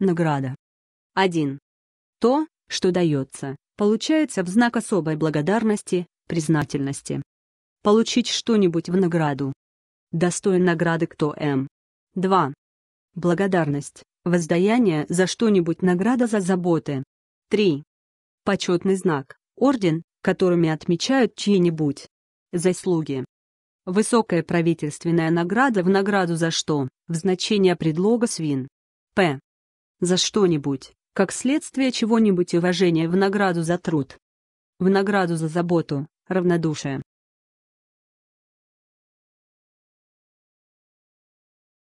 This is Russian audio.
Награда. 1. То, что дается, получается в знак особой благодарности, признательности. Получить что-нибудь в награду. Достоин награды кто М. 2. Благодарность, воздаяние за что-нибудь награда за заботы. 3. Почетный знак, орден, которыми отмечают чьи-нибудь заслуги. Высокая правительственная награда в награду за что? В значение предлога свин. П за что-нибудь, как следствие чего-нибудь уважения в награду за труд, в награду за заботу, равнодушие.